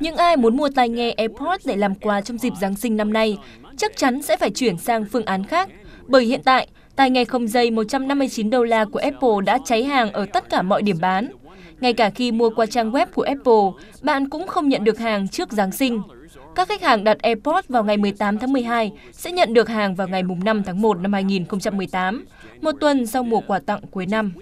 Những ai muốn mua tai nghe AirPods để làm quà trong dịp Giáng sinh năm nay chắc chắn sẽ phải chuyển sang phương án khác, bởi hiện tại, tai nghe không dây 159 đô la của Apple đã cháy hàng ở tất cả mọi điểm bán. Ngay cả khi mua qua trang web của Apple, bạn cũng không nhận được hàng trước Giáng sinh. Các khách hàng đặt AirPods vào ngày 18 tháng 12 sẽ nhận được hàng vào ngày 5 tháng 1 năm 2018, một tuần sau mùa quà tặng cuối năm.